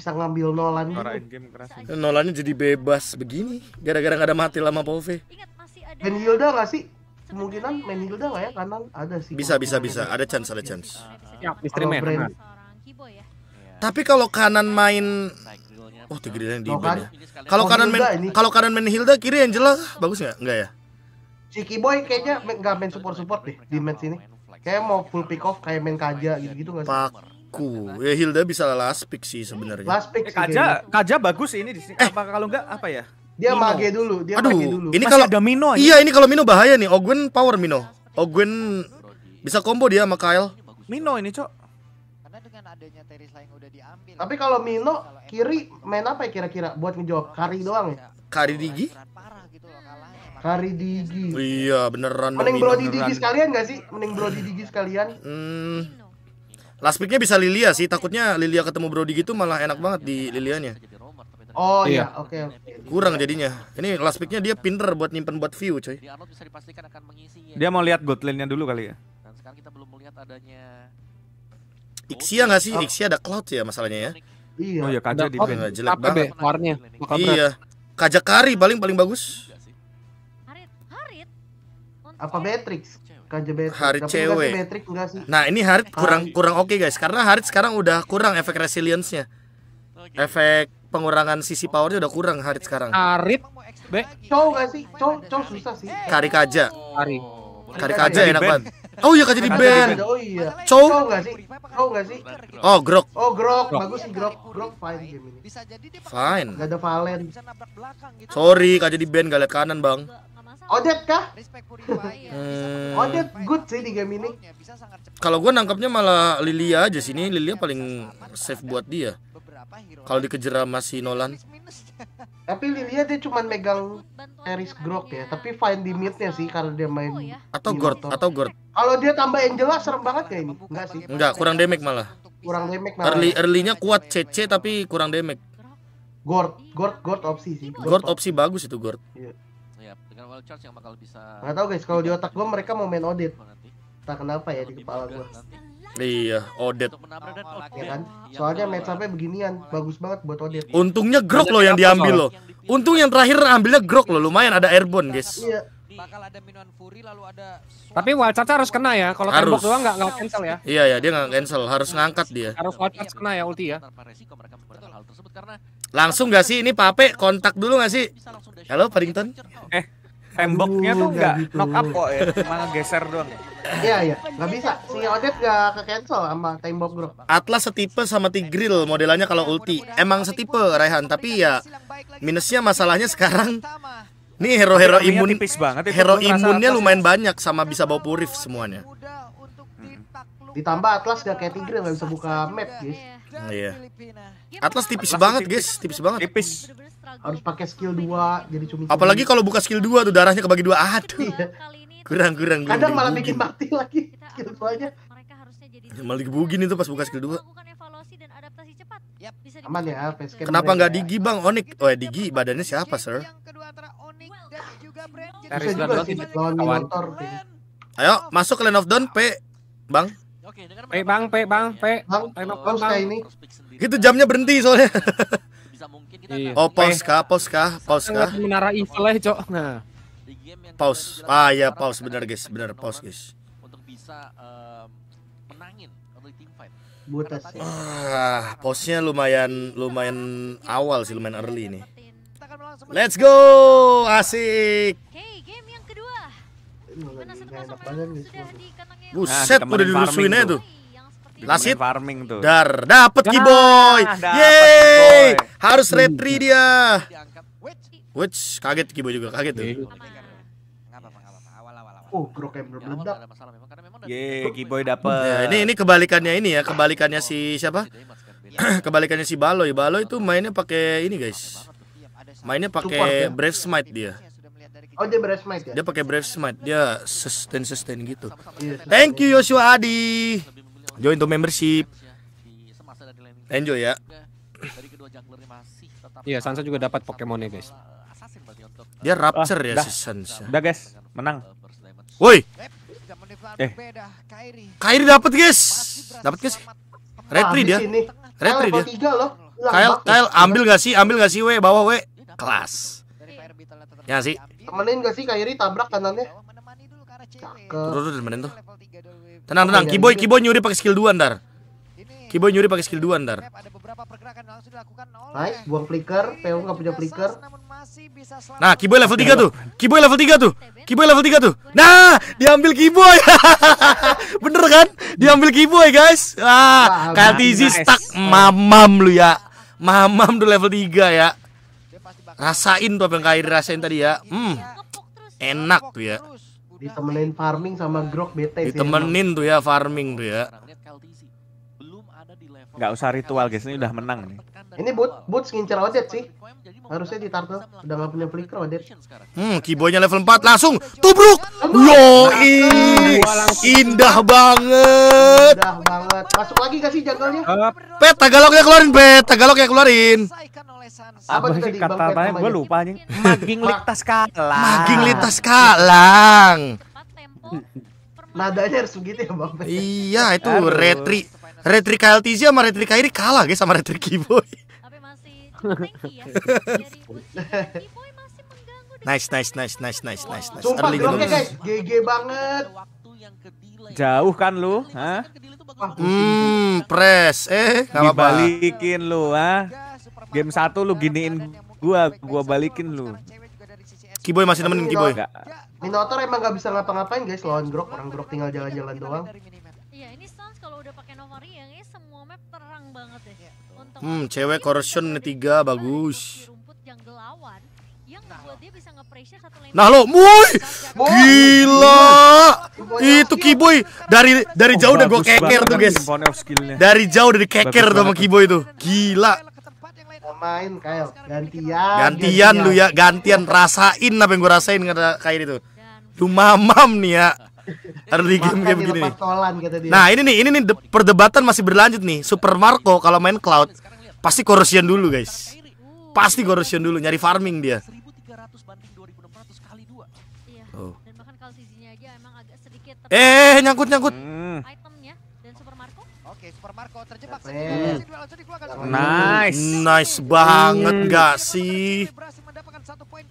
bisa ngambil Nolan gitu. Nolannya jadi bebas begini gara-gara gak ada mati lama Pove Main Hilda gak sih kemungkinan main Hilda gak ya kanan ada sih bisa bisa bisa ada chance ada chance ya, misteri ya. tapi kalau kanan main Oh, tiga yang di kan? ya. Kalau kanan main kalau kanan main Hilda kiri Angela bagus nggak? Enggak ya? Ciki Boy kayaknya nggak main support support deh di match ini. Kayak mau full pick off kayak main kaja gitu gitu nggak sih? menurutku ya Hilda bisa last pick sih sebenarnya. Last pick. Eh, sih, Kaja, Kaja bagus ini di sini. Eh. Apa kalau enggak apa ya? Dia Mino. mage dulu, dia Aduh, mage dulu. Ini kalau ada Mino aja. Iya, ini kalau Mino bahaya nih. Ogwen power Mino. Ogwen bisa combo dia sama Kyle. Mino ini, Cok. Karena dengan adanya Teris lain udah diambil. Tapi kalau Mino kiri main apa ya kira-kira buat ngejawab Kari doang ya? Kari Digi? Gitu Kari Digi. Iya, beneran. Mending bro Digi sekalian gak sih? Mending bro Digi sekalian. Hmm. Last picknya bisa Lilia sih, takutnya Lilia ketemu Brody gitu malah enak banget di Lilianya. Oh iya, iya oke okay, Kurang jadinya. Ini last picknya dia pinter buat nyimpen buat view, coy. Iya, ya. Dia mau lihat god dulu kali ya. Dan sekarang kita belum melihat adanya Ixia nggak sih? Oh. Ixia ada cloud ya masalahnya ya. Iya. Oh iya, Kaja di band. jelek banget. Warnya. Iya. Kajakari paling paling bagus. Apa Matrix? Kanjebetrick. Harit Tapi cewek. Kanjebetrick enggak sih. Nah, ini Harit kurang Harit. kurang oke okay, guys karena Harit sekarang udah kurang efek resilience-nya. Okay. Efek pengurangan sisi powernya udah kurang Harit sekarang. Harit Be Cow gak sih? Cow, cow susah sih. Kari kaja. Kari. Kari kaja enak banget. Oh iya kaca di band. Oh iya. Cow enggak sih? Cow enggak sih? Oh, Grok. Oh, Grok. Bagus sih Grok. Grok fine game ini. Bisa jadi dia fine. Gak ada Valen. Gitu. Sorry kaca di band gak lihat kanan, Bang. Odet kah? Ya, eh. Odet good sih di game ini. Kalau gue nangkapnya malah Lilia aja sini. Lilia paling safe buat dia. Kalau dikejar masih Nolan. Tapi Lilia dia cuma megang kan Eris Grok ya, tapi fine di midnya sih kalau dia main ya. atau Gord atau Gord. Kalau dia tambah Angela serem banget ya ini. Enggak sih. Enggak, kurang damage malah. Kurang damage malah. Early kuat CC tapi kurang damage. Gord, Gord, Gord opsi sih. Gord, opsi bagus itu Gord. Iya well charge yang bakal bisa nggak tahu guys kalau di otak gue mereka mau main audit tak kenapa ya di kepala gue Iya, Odet. Ya kan? Soalnya main sampai beginian, bagus banget buat Odet. Untungnya Grok loh yang diambil loh. Untung yang terakhir ambilnya Grok loh, lumayan ada airborne, guys. Iya. Bakal ada minuman furi lalu ada Tapi wild charge harus kena ya. Kalau tembok doang enggak enggak cancel ya. Iya ya, dia enggak cancel, harus ngangkat dia. Iya, harus wild charge kena ya ulti ya. Langsung enggak sih ini Pape kontak dulu enggak sih? Halo Paddington. Eh, temboknya tuh iya, nggak gitu. knock up kok ya cuma ngegeser doang ya. iya iya nggak bisa si Odet nggak ke cancel sama tembok grup. Atlas setipe sama Tigril modelannya kalau ulti emang setipe Raihan tapi ya minusnya masalahnya sekarang nih hero-hero imun banget, hero imunnya ya. lumayan banyak sama bisa bawa purif semuanya hmm. ditambah Atlas gak kayak Tigril nggak bisa buka map guys iya Atlas tipis Atlas banget tipis. guys tipis banget tipis harus pakai skill 2 jadi cumi, cumi apalagi kalau buka skill 2 tuh darahnya kebagi dua aduh iya. kurang kurang kurang kadang malah bikin mati lagi skill 2 nya malah dibugin itu pas buka skill 2 Aman ya, gitu. Kenapa nggak ya. Digi bang? Onik, oh ya Digi badannya siapa sir? juga Ayo masuk ke Land of Dawn P, bang. P bang, P bang, P. Bang, bang, bang. Gitu jamnya berhenti soalnya. sebisa mungkin kita iya. Oh, pause kah, pause kah, pause kah? Menara Eiffel ya, Cok. Nah. pause. Ah, ya pause benar guys, benar pause guys. Untuk bisa menangin early team fight. Ah, pause-nya lumayan lumayan awal sih, lumayan early nih. Let's go. Asik. Hey, game yang kedua. Gimana satu sudah di Buset, ah, udah dirusuhin aja tuh. Lasit farming tuh. Dar, dapat ki Kiboy. Yeay. Harus retri hmm. dia. Which kaget Kiboy juga kaget tuh. Iya. Oh, krokem ya, meledak. Ye, Kiboy ya. dapet. Ya, ini ini kebalikannya ini ya, kebalikannya si oh, siapa? Kan, kebalikannya si Baloy. Baloy itu mainnya pakai ini, guys. Iya, mainnya pakai ya? Brave Smite dia. Oh dia brave smite ya? Dia pakai brave smite, dia gitu. iya, sustain sustain gitu. Thank you Yosua Adi. Join to membership. Iya, Enjoy ya. Iya, Sansa juga dapat Pokemon Pokemonnya guys. Dia eh, Rapture ya si Sansa. Udah guys, menang. Woi. Eh. Kairi dapat guys. Dapat guys. Retri dia. Retri dia. Kyle, Kyle ambil gak sih? Ambil gak sih we? Bawa we. Iya, Kelas. Ya sih. Temenin gak sih Kairi tabrak kanannya? Cakep. Terus terus tuh. Tenang tenang, oh, iya, Kiboy iya. Kiboy nyuri pakai skill 2 ntar. Kiboy nyuri pakai skill 2 ntar. Baik, buang flicker, Peo enggak punya flicker. Nah, Kiboy level 3 tuh. Kiboy level 3 tuh. Kiboy level 3 tuh. Nah, diambil Kiboy. Bener kan? Diambil Kiboy, guys. Ah, Kaltizi stuck mamam lu ya. Mamam tuh level 3 ya. Rasain tuh apa yang Kairi rasain tadi ya. Iya. Hmm. Enak tuh ya ditemenin farming sama grok bete ditemenin tuh ya farming tuh ya nggak usah ritual guys ini udah menang nih ini boot boots ngincer Odet sih. Harusnya di turtle udah gak punya flicker Odet. Hmm, keyboardnya level 4 langsung tubruk. Yo, indah banget. Indah banget. Masuk lagi kasih sih jangkalnya? pet ya keluarin, pet ya keluarin. Apa sih kata tanya gue lupa nih. Maging litas kalah. Maging litas kalang. Nadanya harus begitu ya Bang Iya itu retri Retri KLTZ sama Retri Kairi kalah guys sama Retri Kiboy nice, nice, nice, nice, nice, nice, nice. Sumpah, Early guys, GG banget. Jauh kan lu, hah? Hmm, press. Eh, enggak Balikin lu, ha? Game satu lu giniin gua, gua balikin lu. Kiboy masih nemenin Kiboy. Minotaur emang gak bisa ngapa-ngapain guys lawan Grok, orang Grok tinggal jalan-jalan doang. Iya, ini Novari yang ini semua map terang banget deh. Iya, Untuk hmm, cewek corruption tiga bagus. Rumput jungle lawan yang nah, membuat dia bisa nge-pressure satu lane. Nah lo, muy! Gila! Ya? Itu Kiboy dari dari jauh udah gua keker tuh, guys. Dari jauh udah dikeker tuh sama Kiboy tuh. Gila. Main Kyle, gantian. Gantian lu ya, gantian rasain apa yang gua rasain kata kayak itu. Lu mamam nih ya game game nih. Nah ini nih ini nih perdebatan masih berlanjut nih. Super Marco kalau main cloud pasti corrosion dulu guys. Pasti corrosion dulu nyari farming dia. Eh nyangkut nyangkut. Nice. Nice banget gak sih?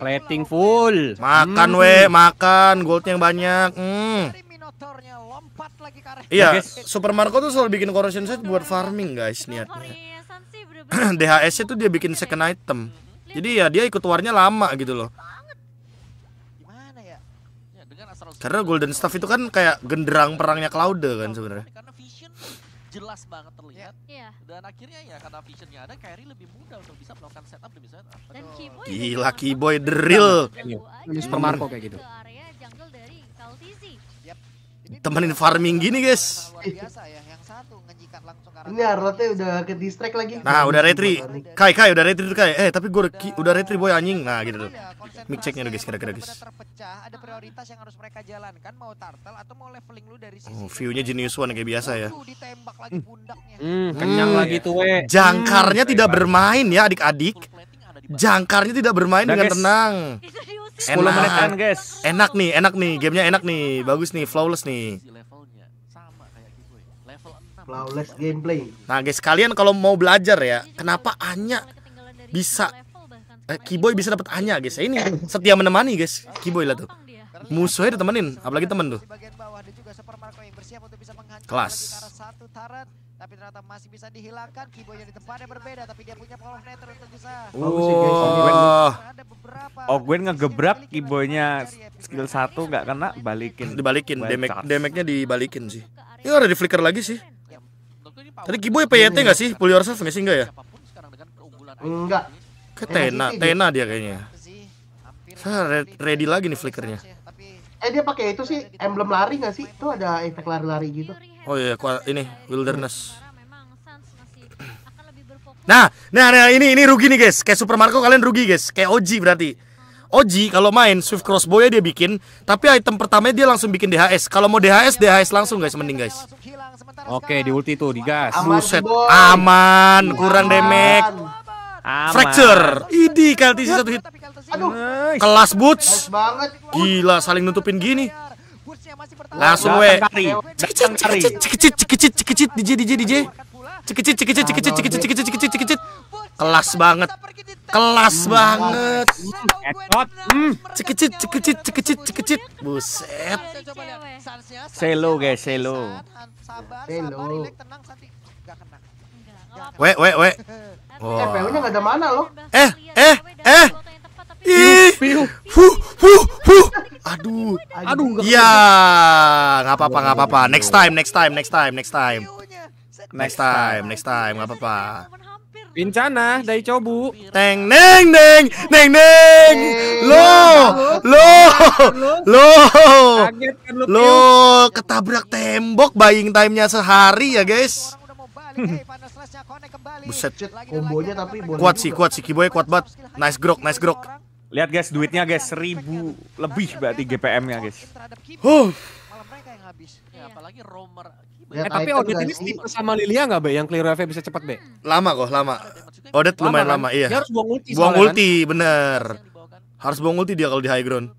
Plating full. Makan hmm. we, makan goldnya yang banyak. Hmm. Iya, Super Marco tuh selalu bikin corrosion set buat farming guys niatnya. DHS-nya tuh dia bikin second item. Mhm. Jadi ya dia ikut warnya lama gitu loh. Ya? Ya, karena Golden Staff itu kan kayak genderang perangnya Cloud kan iya, sebenarnya jelas banget terlihat. Yeah. Iya. Dan akhirnya ya karena visionnya ada, kairi lebih mudah untuk bisa melakukan setup demi setup. Dan Kiboy Gila Keyboy the real. Ini Super Marco kayak gitu. area jungle dari Kaltizi. Yep temenin farming gini guys ya, ini Arlotnya udah ke distract lagi nah udah retri kai kai udah retri tuh kai eh tapi gue udah, udah retri boy anjing nah gitu tuh mic checknya tuh guys kira-kira guys terpecah ada prioritas yang harus mereka jalankan mau turtle atau mau leveling lu dari sisi oh, view-nya genius one kayak biasa ya hmm. Hmm, kenyang hmm. lagi tuh jangkarnya tidak bermain ya adik-adik Jangkarnya tidak bermain dengan tenang. 10 enak. kan, Enak nih, enak nih. Gamenya enak nih. Bagus nih, flawless nih. Gitu, ya. Flawless gameplay. Nah, guys, kalian kalau mau belajar ya, iya, kenapa iya. Anya bisa eh, Kiboy bisa dapat Anya, guys. Ini setia menemani, guys. Kiboy lah tuh musuhnya ditemenin apalagi temen tuh kelas tapi ternyata masih bisa dihilangkan di tempat berbeda tapi dia punya power netter untuk bisa oh oh gue ngegebrak kibonya ya, skill satu nggak kena balikin dibalikin damage damage-nya dibalikin sih ini ada di flicker lagi sih tadi kiboy ya PYT nggak sih pull yourself nggak sih enggak ya enggak ke Tena Tena dia kayaknya Hah, ready lagi nih flickernya. Eh dia pakai itu sih emblem lari nggak sih? Itu ada efek lari-lari gitu. Oh iya, ini wilderness. Nah, nah, nah ini ini rugi nih guys. Kayak Super Marco kalian rugi guys. Kayak Oji berarti. Oji kalau main Swift Crossbow ya dia bikin, tapi item pertamanya dia langsung bikin DHS. Kalau mau DHS DHS langsung guys mending guys. Oke, di ulti tuh digas. Buset, aman, kurang damage. Aman. Fracture. Idi kali satu hit. Aduh. Kelas boots. Nice banget. Gila saling nutupin gini. Langsung we. Cekicit cekicit cekicit DJ DJ DJ. Cekicit cekicit cekicit cekicit cekicit cekicit cekicit. Kelas banget. Kelas banget. Headshot. Cekicit cekicit cekicit cekicit. Buset. Selo guys, selo. Selo. wek, wek. we. Oh. nya enggak ada mana loh. Eh, eh, eh. Ih, huh, huh, huh. Aduh, aduh, Iya, nggak apa-apa, nggak apa-apa. Next time, next time, next time, next time, next time, next time, nggak apa-apa. Bincana dari cobu. Teng neng neng neng neng. Lo lo lo lo ketabrak tembok buying time-nya sehari ya guys. Buset. Kombonya tapi kuat sih, kuat sih. Kiboy kuat banget. Nice grok, nice grok. Lihat guys, duitnya guys, seribu lebih berarti GPM-nya guys. Huh. Ya, iya. ya, Eh, tapi Odet ini tipe sama Lilia nggak, Be? Yang clear wave bisa cepat, Be? Hmm. Lama kok, lama. Odet gitu. lumayan lama, kan? iya. Dia harus buang ulti. Buang kan? ulti, bener. Harus buang ulti dia kalau di high ground.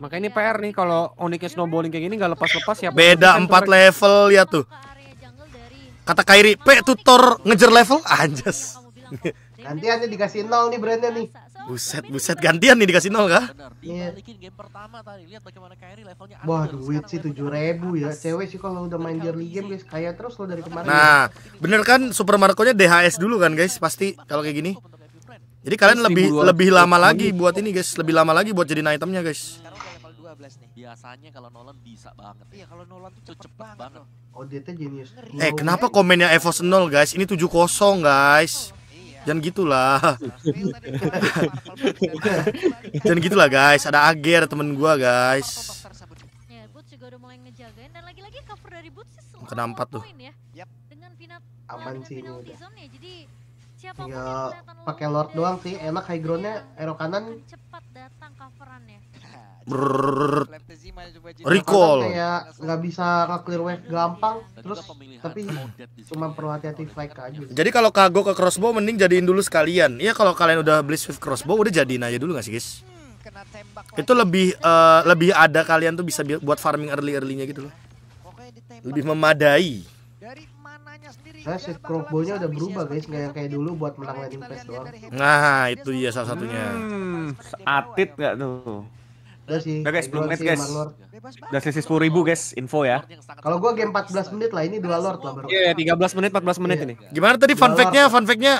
Makanya ini PR nih kalau uniknya snowballing kan? kayak gini nggak lepas-lepas ya. Beda empat level ya tuh. Kata Kairi, P tutor ngejar level ah, anjas. Iya, Gantian nih dikasih nol nih brandnya nih. Buset, buset gantian nih dikasih nol kah? Iya. pertama tadi levelnya. Wah, duit sih tujuh ribu ya. Cewek sih kalau udah main early game guys, kaya terus lo dari kemarin. Nah, bener kan Super Marco-nya DHS dulu kan guys, pasti kalau kayak gini. Jadi kalian lebih lebih lama lagi buat ini guys, lebih lama lagi buat jadi itemnya guys. Biasanya kalau Nolan bisa banget. Iya, kalau Nolan tuh cepet, cepet banget. banget. Oh, tuh genius. Eh, kenapa komennya Evos 0 guys? Ini 7-0 guys jangan gitulah jangan gitulah guys ada ager temen gua guys ya, kena empat tuh ya. aman sih ini udah ya. tinggal pakai lord doang sih enak high groundnya erokanan. kanan cepat datang coverannya Recall. nggak bisa clear wave gampang, terus tapi cuma perlu hati-hati flag aja. Jadi kalau kago ke crossbow mending jadiin dulu sekalian. Iya kalau kalian udah beli swift crossbow udah jadiin aja dulu nggak sih guys? Itu lebih uh, lebih ada kalian tuh bisa buat farming early earlynya gitu loh. Lebih memadai. saya swift crossbow udah berubah guys, nggak kayak dulu buat menang landing place doang. Nah, itu iya salah satunya. Hmm, atit nggak tuh? Udah sih. Udah guys, 10 gitu menit guys. Udah selisih 10 ribu guys, info ya. Kalau gua game 14 menit lah, ini dua lord lah baru. Iya, yeah, 13 menit, 14 menit yeah. ini. Gimana tadi fun fact-nya? Fun fact-nya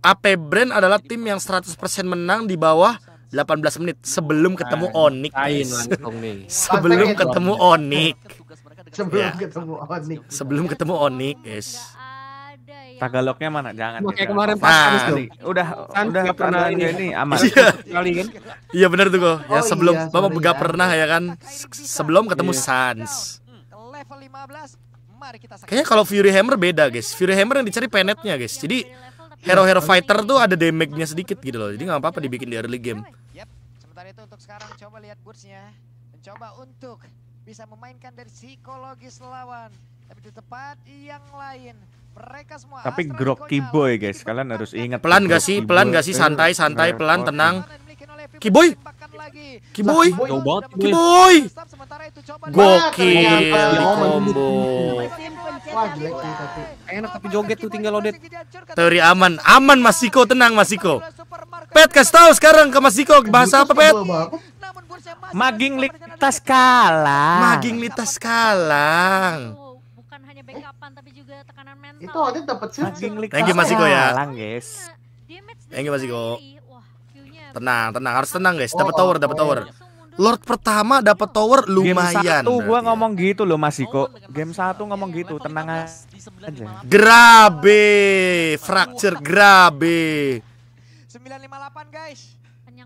AP Brand adalah tim yang 100% menang di bawah 18 menit sebelum ketemu nah, Onik. Iya. sebelum ketemu Onik. Sebelum ketemu Onik. Sebelum ketemu Onik, guys. Iya. Tagalognya mana? Jangan. Oke, kemarin pas nah, nih, Udah Sanku udah pernah ini, ini aman. Iya. Kali kan? Iya benar tuh kok. Ya oh, sebelum oh, iya, Bapak enggak ya. pernah ya kan sebelum ketemu iya. Sans. Kayaknya kalau Fury Hammer beda guys. Fury Hammer yang dicari penetnya guys. Jadi hero-hero fighter tuh ada damage-nya sedikit gitu loh. Jadi nggak apa-apa dibikin di early game. Yep. Sementara itu untuk sekarang coba lihat bursnya. Mencoba untuk bisa memainkan dari psikologis lawan. Tapi di tempat yang lain tapi groki boy guys, kalian harus ingat. Pelan gak sih? Pelan gak sih? Santai, santai, pelan, tenang. Kiboy. Kiboy. Kiboy. Goki. combo. Enak tapi joget tuh tinggal odet Teori aman. Aman Mas Siko, tenang Mas Siko. Pet kasih tahu sekarang ke Mas Siko bahasa apa Pet? Maging litas kalang. Maging litas kalang ada tekanan mental. Itu Odin dapat sih. Thank you Masiko ya. guys. Nah, Thank you Masiko. Tenang, tenang, harus tenang guys. Dapat oh, tower, dapat oh, tower. Iya. Lord pertama dapat tower lumayan. Game satu gua iya. ngomong gitu loh Mas Iko. Oh, game satu ngomong iya, gitu, tenang aja. Grabe, fracture grabe. 958 guys.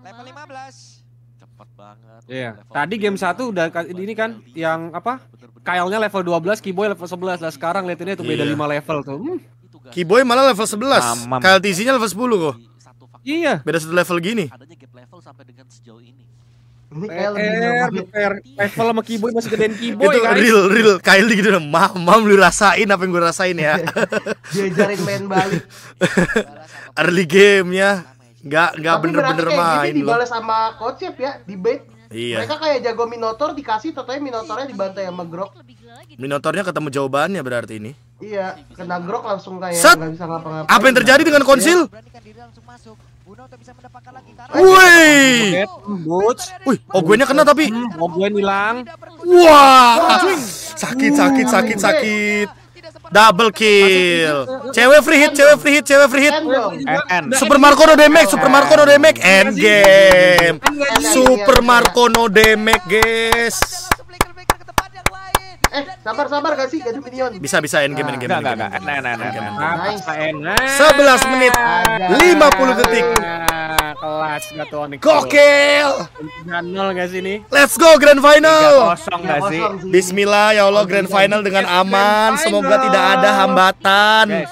Level 15. Cepat banget. Iya. Yeah. Tadi game 1 udah ini kan yang apa? Kyle-nya level 12, Kiboy level 11. Lah sekarang liatinnya tuh beda yeah. 5 level tuh. Hmm. Kiboy malah level 11. Mamam. Kyle TC-nya level 10 kok. Iya. Yeah. Beda satu level gini. Adanya gap level sampai dengan sejauh ini. PR, PR, level sama keyboard masih gedein keyboard Itu guys. real, real Kylie gitu Mam, mam lu rasain apa yang gue rasain ya Diajarin main balik Early game ya nggak nggak bener-bener gitu main gitu dibalas sama coach ya di debate Iya. Mereka kayak jago Minotaur dikasih totalnya Minotaurnya dibantai sama Grok. Minotaurnya ketemu jawabannya berarti ini. Iya, kena Grok langsung kayak nggak bisa ngapa-ngapain. Apa yang terjadi dengan Konsil? Woi, iya, Wih. Woi, Ogwennya oh, kena tapi. Ogwen hilang. Wah. Sakit sakit sakit sakit. Double kill. Cewek free hit, cewek free hit, cewek free hit. Super Marco no damage, Super Marco no damage. End game. Super Marco no damage, guys. Eh, sabar sabar gak sih ganti minion? Bisa bisa end game end game. Enggak enggak enggak. Nah, nah, nah. Nice. 11 menit 50 detik. Kelas Gatonik. Gokil. 0 guys ini. Let's go grand final. Kosong gak sih? Bismillah ya Allah oh, grand final dengan aman. Semoga tidak ada hambatan.